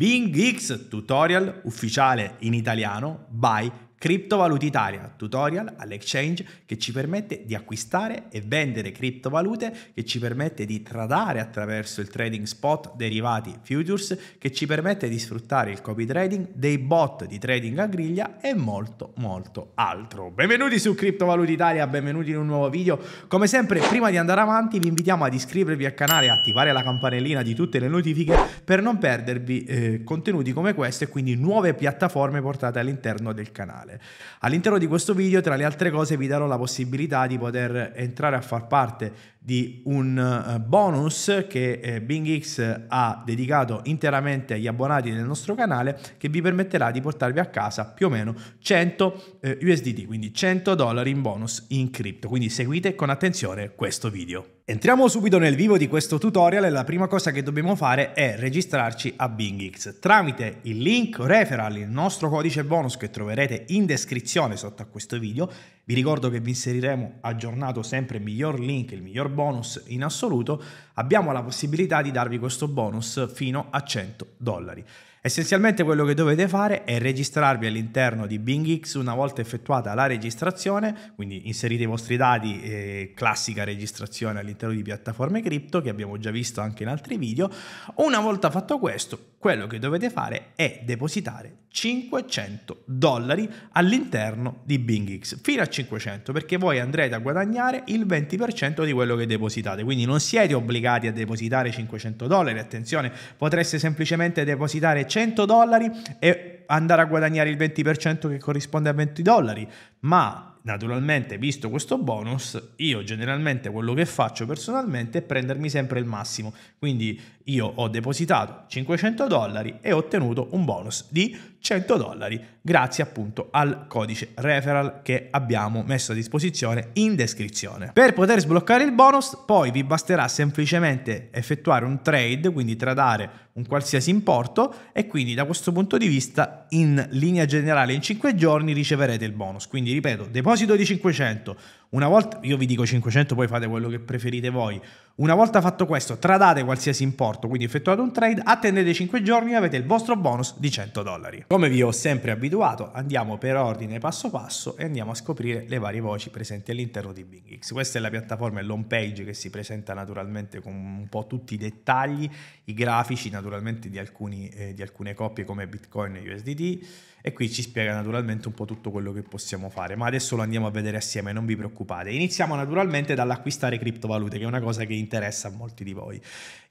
Bing X Tutorial ufficiale in italiano by Criptovaluta Italia, tutorial all'exchange che ci permette di acquistare e vendere criptovalute, che ci permette di tradare attraverso il trading spot derivati futures, che ci permette di sfruttare il copy trading, dei bot di trading a griglia e molto molto altro. Benvenuti su Criptovaluta Italia, benvenuti in un nuovo video. Come sempre, prima di andare avanti vi invitiamo ad iscrivervi al canale e attivare la campanellina di tutte le notifiche per non perdervi eh, contenuti come questo e quindi nuove piattaforme portate all'interno del canale mondiale. All'interno di questo video, tra le altre cose, vi darò la possibilità di poter entrare a far parte di un eh, bonus che eh, Bing X ha dedicato interamente agli abbonati del nostro canale che vi permetterà di portarvi a casa più o meno 100 eh, USDT, quindi 100 dollari in bonus in cripto. Quindi seguite con attenzione questo video. Entriamo subito nel vivo di questo tutorial e la prima cosa che dobbiamo fare è registrarci a BingX tramite il link referral, il nostro codice bonus che troverete in descrizione sotto a questo video vi ricordo che vi inseriremo aggiornato sempre il miglior link, il miglior bonus in assoluto. Abbiamo la possibilità di darvi questo bonus fino a 100 dollari. Essenzialmente quello che dovete fare è registrarvi all'interno di Bing X una volta effettuata la registrazione, quindi inserite i vostri dati, eh, classica registrazione all'interno di piattaforme cripto che abbiamo già visto anche in altri video. Una volta fatto questo, quello che dovete fare è depositare 500 dollari all'interno di Bing X fino a 500 500 perché voi andrete a guadagnare il 20% di quello che depositate quindi non siete obbligati a depositare 500 dollari attenzione potreste semplicemente depositare 100 dollari e andare a guadagnare il 20% che corrisponde a 20 dollari ma naturalmente visto questo bonus io generalmente quello che faccio personalmente è prendermi sempre il massimo quindi io ho depositato 500 dollari e ho ottenuto un bonus di 100 dollari grazie appunto al codice referral che abbiamo messo a disposizione in descrizione per poter sbloccare il bonus poi vi basterà semplicemente effettuare un trade quindi tradare un qualsiasi importo e quindi da questo punto di vista in linea generale in 5 giorni riceverete il bonus quindi ripeto, deposito di 500, una volta, io vi dico 500, poi fate quello che preferite voi. Una volta fatto questo, tradate qualsiasi importo, quindi effettuate un trade, attendete 5 giorni e avete il vostro bonus di 100 dollari. Come vi ho sempre abituato, andiamo per ordine passo passo e andiamo a scoprire le varie voci presenti all'interno di BingX. Questa è la piattaforma e l'home page che si presenta naturalmente con un po' tutti i dettagli, i grafici naturalmente di, alcuni, eh, di alcune coppie come Bitcoin e USDT e qui ci spiega naturalmente un po' tutto quello che possiamo fare, ma adesso lo andiamo a vedere assieme, non vi preoccupate preoccupate. Iniziamo naturalmente dall'acquistare criptovalute, che è una cosa che interessa a molti di voi.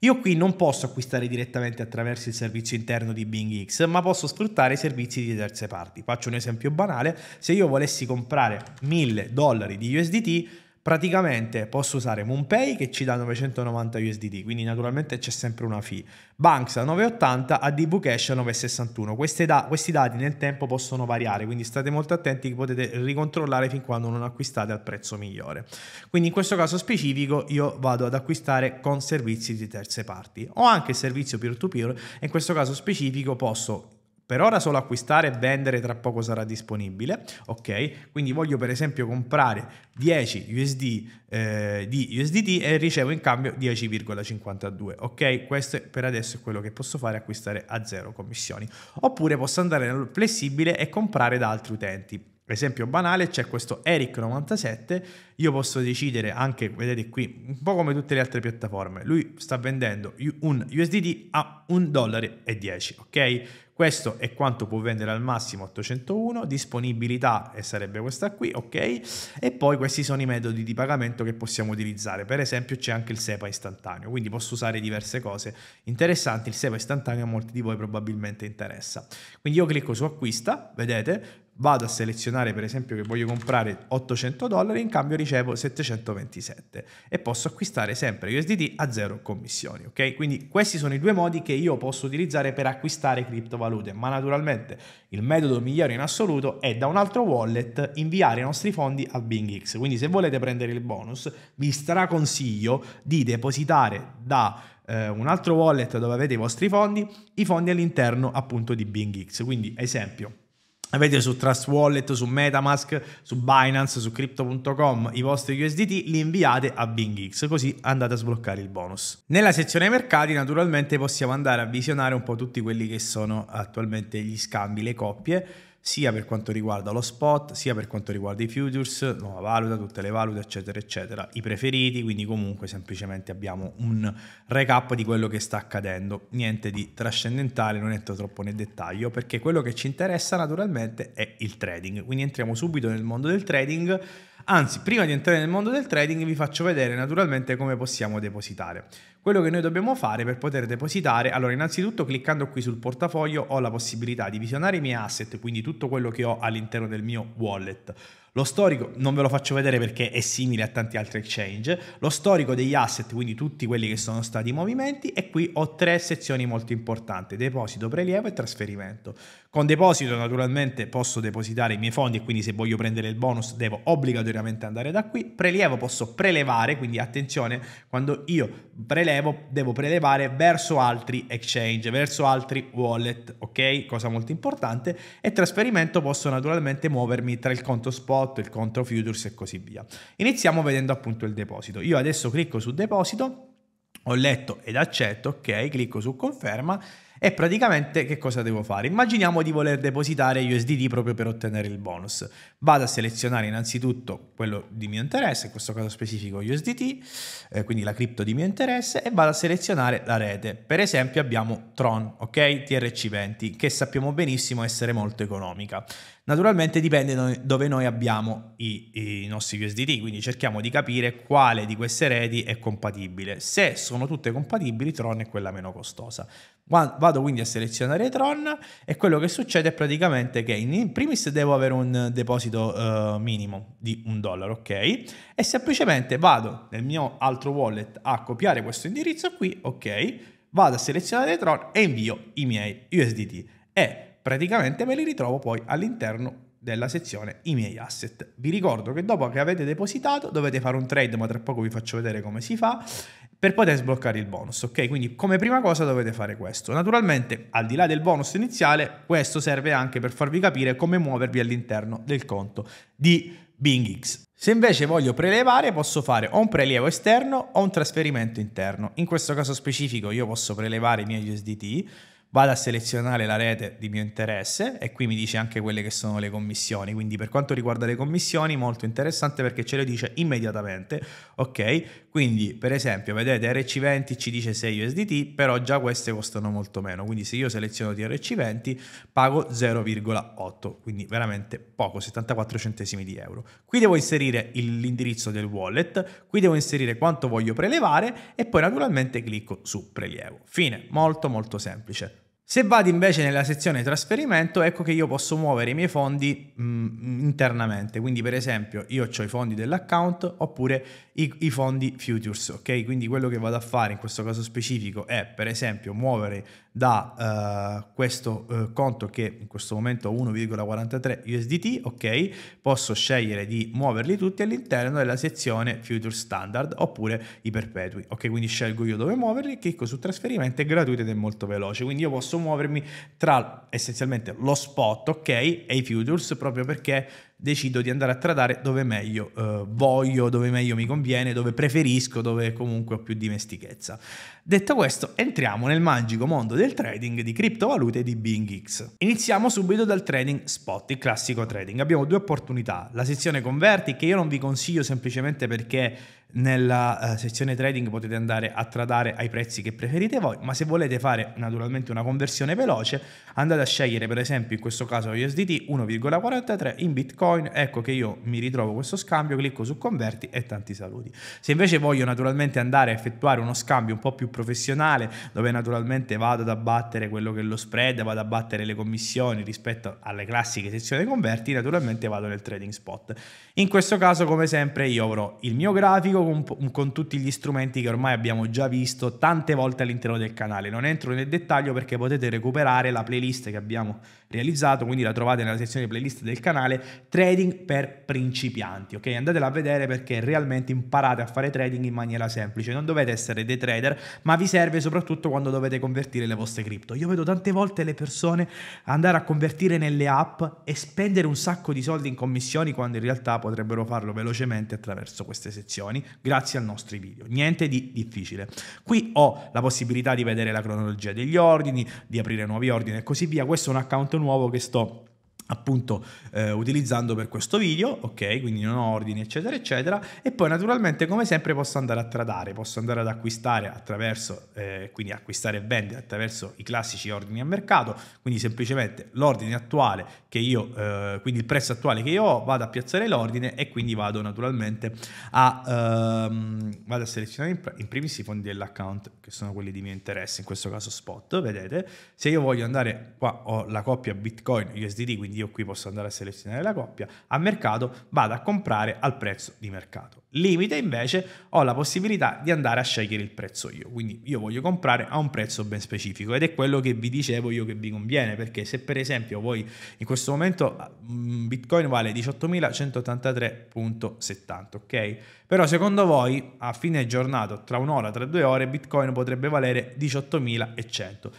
Io qui non posso acquistare direttamente attraverso il servizio interno di Bing X, ma posso sfruttare servizi di terze parti. Faccio un esempio banale, se io volessi comprare 1000 dollari di USDT, praticamente posso usare MoonPay che ci dà 990 USDT, quindi naturalmente c'è sempre una fee, Banks a 980, ADB Cash a 961. Da, questi dati nel tempo possono variare, quindi state molto attenti che potete ricontrollare fin quando non acquistate al prezzo migliore. Quindi in questo caso specifico io vado ad acquistare con servizi di terze parti o anche servizio peer-to-peer e in questo caso specifico posso per ora solo acquistare e vendere tra poco sarà disponibile, ok? Quindi voglio per esempio comprare 10 USD eh, di USDT e ricevo in cambio 10,52, ok? Questo per adesso è quello che posso fare, acquistare a zero commissioni. Oppure posso andare nel flessibile e comprare da altri utenti. Esempio banale, c'è questo Eric97, io posso decidere anche, vedete qui, un po' come tutte le altre piattaforme, lui sta vendendo un USDT a 1,10 dollaro, ok? Questo è quanto può vendere al massimo 801, disponibilità e sarebbe questa qui, ok? E poi questi sono i metodi di pagamento che possiamo utilizzare. Per esempio c'è anche il SEPA istantaneo, quindi posso usare diverse cose interessanti. Il SEPA istantaneo a molti di voi probabilmente interessa. Quindi io clicco su acquista, vedete? vado a selezionare per esempio che voglio comprare 800 dollari, in cambio ricevo 727 e posso acquistare sempre USDT a zero commissioni, ok? Quindi questi sono i due modi che io posso utilizzare per acquistare criptovalute, ma naturalmente il metodo migliore in assoluto è da un altro wallet inviare i nostri fondi a BingX, quindi se volete prendere il bonus vi straconsiglio di depositare da eh, un altro wallet dove avete i vostri fondi, i fondi all'interno appunto di BingX. Quindi esempio, Avete su Trust Wallet, su Metamask, su Binance, su Crypto.com i vostri USDT, li inviate a BingX, così andate a sbloccare il bonus. Nella sezione mercati naturalmente possiamo andare a visionare un po' tutti quelli che sono attualmente gli scambi, le coppie sia per quanto riguarda lo spot, sia per quanto riguarda i futures, nuova valuta, tutte le valute, eccetera, eccetera, i preferiti, quindi comunque semplicemente abbiamo un recap di quello che sta accadendo, niente di trascendentale, non entro troppo nel dettaglio, perché quello che ci interessa naturalmente è il trading, quindi entriamo subito nel mondo del trading Anzi, prima di entrare nel mondo del trading vi faccio vedere naturalmente come possiamo depositare. Quello che noi dobbiamo fare per poter depositare, allora innanzitutto cliccando qui sul portafoglio ho la possibilità di visionare i miei asset, quindi tutto quello che ho all'interno del mio wallet. Lo storico, non ve lo faccio vedere perché è simile a tanti altri exchange, lo storico degli asset, quindi tutti quelli che sono stati i movimenti e qui ho tre sezioni molto importanti, deposito, prelievo e trasferimento. Con deposito naturalmente posso depositare i miei fondi e quindi se voglio prendere il bonus devo obbligatoriamente andare da qui, prelievo posso prelevare, quindi attenzione, quando io prelevo devo prelevare verso altri exchange, verso altri wallet, ok? Cosa molto importante e trasferimento posso naturalmente muovermi tra il conto spot spot, il contro futures e così via. Iniziamo vedendo appunto il deposito. Io adesso clicco su deposito, ho letto ed accetto, ok, clicco su conferma e praticamente che cosa devo fare? Immaginiamo di voler depositare USDT proprio per ottenere il bonus. Vado a selezionare innanzitutto quello di mio interesse, in questo caso specifico USDT, eh, quindi la cripto di mio interesse, e vado a selezionare la rete. Per esempio abbiamo Tron, ok? TRC20, che sappiamo benissimo essere molto economica. Naturalmente dipende dove noi abbiamo i, i, nostri USDT, quindi cerchiamo di capire quale di queste reti è compatibile. Se sono tutte compatibili, Tron è quella meno costosa. Vado quindi a selezionare Tron e quello che succede è praticamente che in primis devo avere un deposito uh, minimo di un dollaro, ok? E semplicemente vado nel mio altro wallet a copiare questo indirizzo qui, ok? Vado a selezionare Tron e invio i miei USDT. E praticamente me li ritrovo poi all'interno della sezione i miei asset. Vi ricordo che dopo che avete depositato dovete fare un trade, ma tra poco vi faccio vedere come si fa per poter sbloccare il bonus, ok? Quindi come prima cosa dovete fare questo. Naturalmente, al di là del bonus iniziale, questo serve anche per farvi capire come muovervi all'interno del conto di BingX. Se invece voglio prelevare posso fare o un prelievo esterno o un trasferimento interno. In questo caso specifico io posso prelevare i miei USDT vado a selezionare la rete di mio interesse e qui mi dice anche quelle che sono le commissioni. Quindi per quanto riguarda le commissioni, molto interessante perché ce le dice immediatamente. Ok, quindi per esempio, vedete RC20 ci dice 6 USDT, però già queste costano molto meno. Quindi se io seleziono TRC20 pago 0,8, quindi veramente poco, 74 centesimi di euro. Qui devo inserire l'indirizzo del wallet, qui devo inserire quanto voglio prelevare e poi naturalmente clicco su prelievo. Fine, molto molto semplice. Se vado invece nella sezione trasferimento, ecco che io posso muovere i miei fondi mh, mm, internamente. Quindi, per esempio, io ho i fondi dell'account oppure i, i, fondi futures. Ok, quindi quello che vado a fare in questo caso specifico è, per esempio, muovere da uh, questo uh, conto che in questo momento ho 1,43 USDT, ok, posso scegliere di muoverli tutti all'interno della sezione Future Standard oppure i perpetui, ok, quindi scelgo io dove muoverli, clicco su trasferimento, è gratuito ed è molto veloce, quindi io posso muovermi tra essenzialmente lo spot, ok, e i futures proprio perché decido di andare a tradare dove meglio eh, voglio, dove meglio mi conviene, dove preferisco, dove comunque ho più dimestichezza. Detto questo, entriamo nel magico mondo del trading di criptovalute di BingX. Iniziamo subito dal trading spot, il classico trading. Abbiamo due opportunità, la sezione converti che io non vi consiglio semplicemente perché nella eh, sezione trading potete andare a tradare ai prezzi che preferite voi, ma se volete fare naturalmente una conversione veloce, andate a scegliere per esempio in questo caso USDT 1,43 in Bitcoin, ecco che io mi ritrovo questo scambio, clicco su converti e tanti saluti. Se invece voglio naturalmente andare a effettuare uno scambio un po' più professionale, dove naturalmente vado ad abbattere quello che è lo spread, vado ad abbattere le commissioni rispetto alle classiche sezioni converti, naturalmente vado nel trading spot. In questo caso come sempre io avrò il mio grafico proprio con, con, tutti gli strumenti che ormai abbiamo già visto tante volte all'interno del canale. Non entro nel dettaglio perché potete recuperare la playlist che abbiamo realizzato, quindi la trovate nella sezione playlist del canale Trading per principianti, ok? Andatela a vedere perché realmente imparate a fare trading in maniera semplice, non dovete essere dei trader, ma vi serve soprattutto quando dovete convertire le vostre cripto. Io vedo tante volte le persone andare a convertire nelle app e spendere un sacco di soldi in commissioni quando in realtà potrebbero farlo velocemente attraverso queste sezioni, grazie ai nostri video. Niente di difficile. Qui ho la possibilità di vedere la cronologia degli ordini, di aprire nuovi ordini e così via. Questo è un account nuovo che sto appunto eh, utilizzando per questo video, ok? Quindi non ho ordini, eccetera, eccetera. E poi naturalmente, come sempre, posso andare a tradare, posso andare ad acquistare attraverso, eh, quindi acquistare e vendere attraverso i classici ordini a mercato, quindi semplicemente l'ordine attuale che io, eh, quindi il prezzo attuale che io ho, vado a piazzare l'ordine e quindi vado naturalmente a, ehm, vado a selezionare in, in primis i fondi dell'account, che sono quelli di mio interesse, in questo caso spot, vedete? Se io voglio andare, qua ho la coppia Bitcoin USDT, quindi io qui posso andare a selezionare la coppia, a mercato vado a comprare al prezzo di mercato. Limite invece ho la possibilità di andare a scegliere il prezzo io, quindi io voglio comprare a un prezzo ben specifico ed è quello che vi dicevo io che vi conviene, perché se per esempio voi in questo momento mm, Bitcoin vale 18.183.70, ok? Però secondo voi a fine giornata, tra un'ora, tra due ore, Bitcoin potrebbe valere 18.100.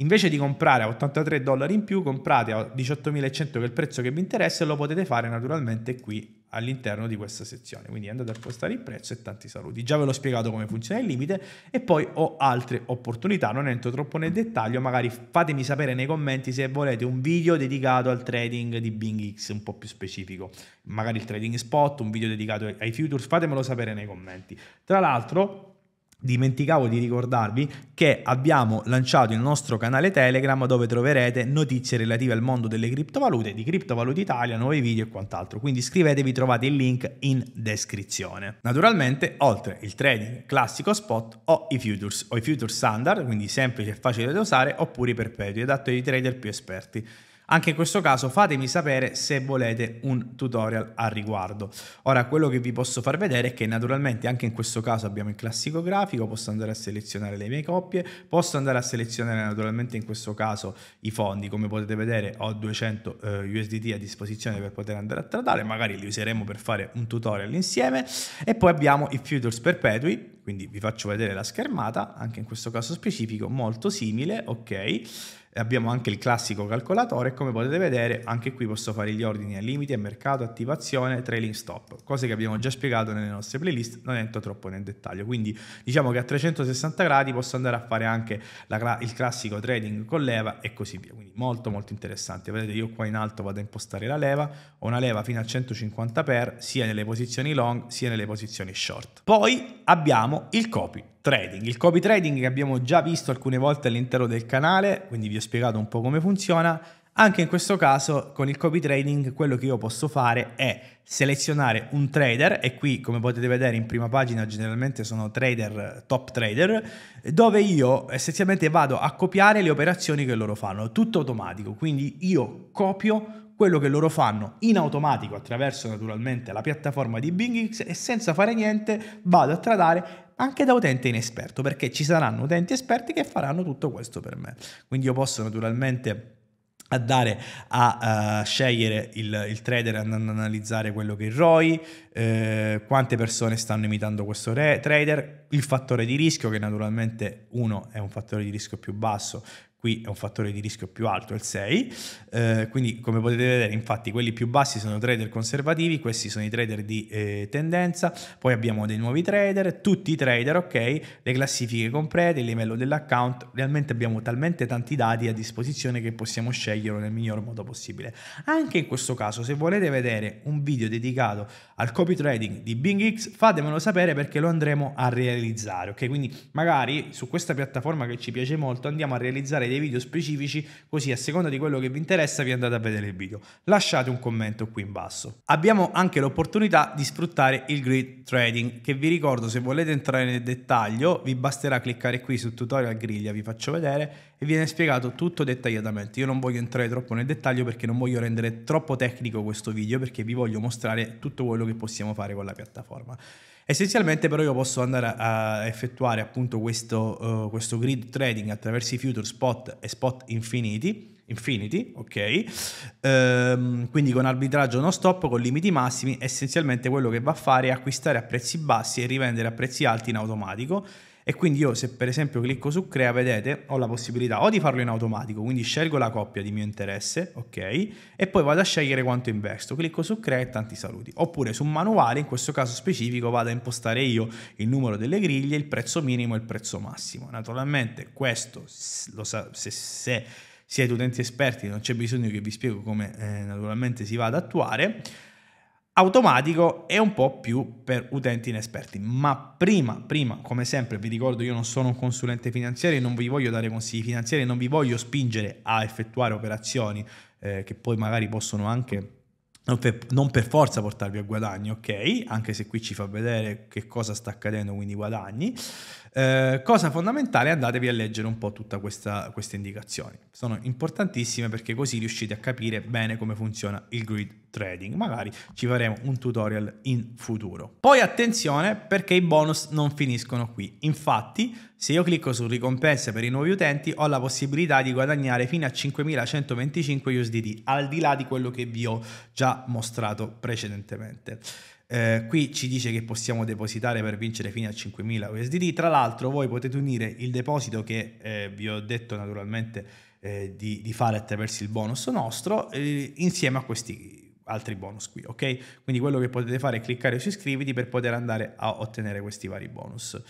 Invece di comprare a 83 dollari in più, comprate a 18.100 che è il prezzo che vi interessa e lo potete fare naturalmente qui all'interno di questa sezione. Quindi andate a postare il prezzo e tanti saluti. Già ve l'ho spiegato come funziona il limite e poi ho altre opportunità, non entro troppo nel dettaglio, magari fatemi sapere nei commenti se volete un video dedicato al trading di Bing X un po' più specifico, magari il trading spot, un video dedicato ai futures, fatemelo sapere nei commenti. Tra l'altro Dimenticavo di ricordarvi che abbiamo lanciato il nostro canale Telegram dove troverete notizie relative al mondo delle criptovalute, di Criptovalute Italia, nuovi video e quant'altro. Quindi iscrivetevi, trovate il link in descrizione. Naturalmente, oltre il trading classico spot, ho i futures, ho i futures standard, quindi semplici e facili da usare, oppure i perpetui, adatto ai trader più esperti. Anche in questo caso fatemi sapere se volete un tutorial al riguardo. Ora quello che vi posso far vedere è che naturalmente anche in questo caso abbiamo il classico grafico, posso andare a selezionare le mie coppie, posso andare a selezionare naturalmente in questo caso i fondi, come potete vedere ho 200 eh, USDT a disposizione per poter andare a tradare, magari li useremo per fare un tutorial insieme e poi abbiamo i futures perpetui, quindi vi faccio vedere la schermata, anche in questo caso specifico molto simile, ok? abbiamo anche il classico calcolatore e come potete vedere anche qui posso fare gli ordini a limite, mercato, attivazione, trailing stop, cose che abbiamo già spiegato nelle nostre playlist, non entro troppo nel dettaglio, quindi diciamo che a 360 gradi posso andare a fare anche la, il classico trading con leva e così via, quindi molto molto interessante, vedete io qua in alto vado a impostare la leva, ho una leva fino a 150 per sia nelle posizioni long sia nelle posizioni short. Poi abbiamo il copy, trading. Il copy trading che abbiamo già visto alcune volte all'interno del canale, quindi vi ho spiegato un po' come funziona. Anche in questo caso con il copy trading quello che io posso fare è selezionare un trader e qui come potete vedere in prima pagina generalmente sono trader top trader dove io essenzialmente vado a copiare le operazioni che loro fanno, tutto automatico, quindi io copio quello che loro fanno in automatico attraverso naturalmente la piattaforma di Bing X e senza fare niente vado a tradare anche da utente inesperto perché ci saranno utenti esperti che faranno tutto questo per me. Quindi io posso naturalmente andare a uh, scegliere il, il, trader andando ad analizzare quello che è il ROI, eh, quante persone stanno imitando questo re- trader, il fattore di rischio che naturalmente uno è un fattore di rischio più basso qui è un fattore di rischio più alto, il 6, eh, quindi come potete vedere infatti quelli più bassi sono trader conservativi, questi sono i trader di eh, tendenza, poi abbiamo dei nuovi trader, tutti i trader, ok, le classifiche complete, il livello dell'account, realmente abbiamo talmente tanti dati a disposizione che possiamo sceglierlo nel miglior modo possibile. Anche in questo caso se volete vedere un video dedicato al copy trading di BingX fatemelo sapere perché lo andremo a realizzare, ok? Quindi magari su questa piattaforma che ci piace molto andiamo a realizzare dei dei video specifici, così a seconda di quello che vi interessa vi andate a vedere il video. Lasciate un commento qui in basso. Abbiamo anche l'opportunità di sfruttare il grid trading, che vi ricordo se volete entrare nel dettaglio vi basterà cliccare qui su tutorial griglia, vi faccio vedere, e viene spiegato tutto dettagliatamente. Io non voglio entrare troppo nel dettaglio perché non voglio rendere troppo tecnico questo video perché vi voglio mostrare tutto quello che possiamo fare con la piattaforma. Essenzialmente però io posso andare a effettuare appunto questo, uh, questo grid trading attraverso i future spot e spot infiniti Infinity, ok? Ehm, quindi con arbitraggio non stop, con limiti massimi, essenzialmente quello che va a fare è acquistare a prezzi bassi e rivendere a prezzi alti in automatico e quindi io se per esempio clicco su crea, vedete, ho la possibilità o di farlo in automatico, quindi scelgo la coppia di mio interesse, ok? E poi vado a scegliere quanto investo, clicco su crea e tanti saluti. Oppure su manuale, in questo caso specifico, vado a impostare io il numero delle griglie, il prezzo minimo e il prezzo massimo. Naturalmente questo, lo sa, se, se siete utenti esperti non c'è bisogno che vi spiego come eh, naturalmente si va ad attuare, automatico e un po' più per utenti inesperti. Ma prima, prima, come sempre vi ricordo, io non sono un consulente finanziario, non vi voglio dare consigli finanziari, non vi voglio spingere a effettuare operazioni eh, che poi magari possono anche non per, non per, forza portarvi a guadagni, ok? Anche se qui ci fa vedere che cosa sta accadendo, quindi guadagni. Eh, cosa fondamentale, andatevi a leggere un po' tutte queste indicazioni. Sono importantissime perché così riuscite a capire bene come funziona il grid trading. Magari ci faremo un tutorial in futuro. Poi attenzione perché i bonus non finiscono qui. Infatti, se io clicco su ricompense per i nuovi utenti, ho la possibilità di guadagnare fino a 5125 USDT, al di là di quello che vi ho già mostrato precedentemente. Eh, qui ci dice che possiamo depositare per vincere fino a 5.000 USDT. Tra l'altro voi potete unire il deposito che eh, vi ho detto naturalmente eh, di, di, fare attraverso il bonus nostro eh, insieme a questi altri bonus qui, ok? Quindi quello che potete fare è cliccare su iscriviti per poter andare a ottenere questi vari bonus.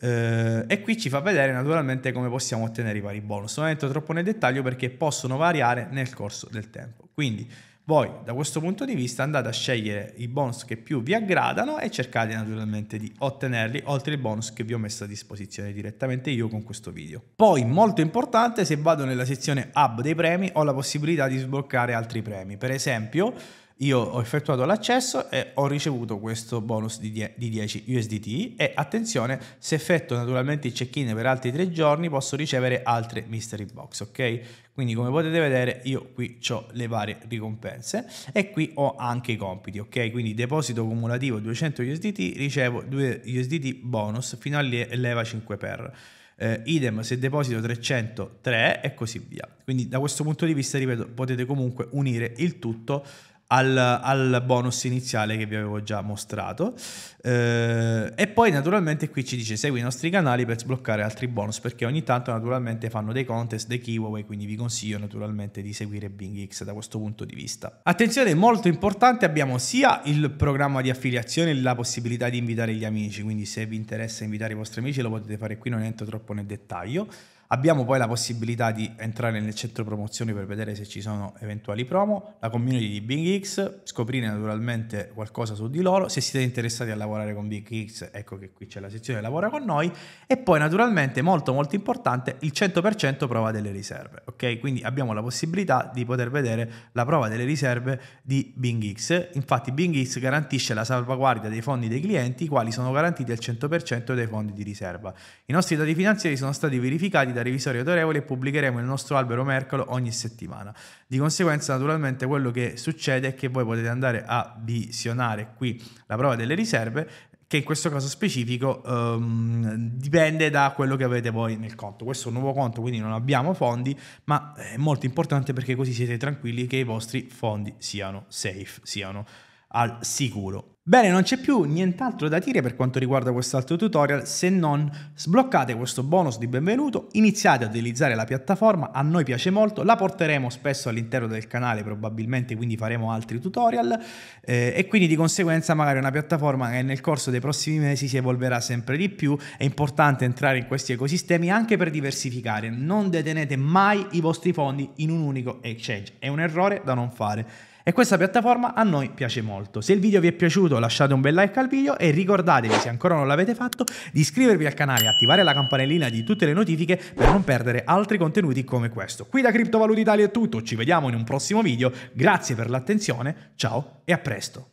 Uh, e qui ci fa vedere naturalmente come possiamo ottenere i vari bonus. Non entro troppo nel dettaglio perché possono variare nel corso del tempo. Quindi voi da questo punto di vista andate a scegliere i bonus che più vi aggradano e cercate naturalmente di ottenerli oltre il bonus che vi ho messo a disposizione direttamente io con questo video. Poi molto importante se vado nella sezione hub dei premi ho la possibilità di sbloccare altri premi. Per esempio io ho effettuato l'accesso e ho ricevuto questo bonus di, die- di 10 USDT e attenzione, se effettuo naturalmente il check-in per altri tre giorni posso ricevere altre mystery box, ok? Quindi come potete vedere io qui ho le varie ricompense e qui ho anche i compiti, ok? Quindi deposito cumulativo 200 USDT, ricevo 2 USDT bonus fino a 5 per. Eh, idem se deposito 303 e così via. Quindi da questo punto di vista, ripeto, potete comunque unire il tutto al, al, bonus iniziale che vi avevo già mostrato. Eh, e poi naturalmente qui ci dice segui i nostri canali per sbloccare altri bonus perché ogni tanto naturalmente fanno dei contest, dei giveaway, quindi vi consiglio naturalmente di seguire Bing X da questo punto di vista. Attenzione molto importante, abbiamo sia il programma di affiliazione la possibilità di invitare gli amici, quindi se vi interessa invitare i vostri amici lo potete fare qui, non entro troppo nel dettaglio. Abbiamo poi la possibilità di entrare nel centro promozioni per vedere se ci sono eventuali promo, la community di BigX, scoprire naturalmente qualcosa su di loro, se siete interessati a lavorare con BigX ecco che qui c'è la sezione lavora con noi e poi naturalmente molto molto importante il 100% prova delle riserve, ok? Quindi abbiamo la possibilità di poter vedere la prova delle riserve di BingX, infatti BingX garantisce la salvaguardia dei fondi dei clienti i quali sono garantiti al 100% dei fondi di riserva. I nostri dati finanziari sono stati verificati da revisori autorevoli e pubblicheremo il nostro albero Mercolo ogni settimana. Di conseguenza, naturalmente, quello che succede è che voi potete andare a visionare qui la prova delle riserve che in questo caso specifico um, dipende da quello che avete voi nel conto. Questo è un nuovo conto, quindi non abbiamo fondi, ma è molto importante perché così siete tranquilli che i vostri fondi siano safe, siano al sicuro. Bene, non c'è più nient'altro da dire per quanto riguarda quest'altro tutorial se non sbloccate questo bonus di benvenuto, iniziate a utilizzare la piattaforma, a noi piace molto, la porteremo spesso all'interno del canale probabilmente, quindi faremo altri tutorial eh, e quindi di conseguenza magari una piattaforma che nel corso dei prossimi mesi si evolverà sempre di più, è importante entrare in questi ecosistemi anche per diversificare, non detenete mai i vostri fondi in un unico exchange, è un errore da non fare. E questa piattaforma a noi piace molto. Se il video vi è piaciuto lasciate un bel like al video e ricordatevi, se ancora non l'avete fatto, di iscrivervi al canale e attivare la campanellina di tutte le notifiche per non perdere altri contenuti come questo. Qui da Criptovaluta Italia è tutto, ci vediamo in un prossimo video, grazie per l'attenzione, ciao e a presto!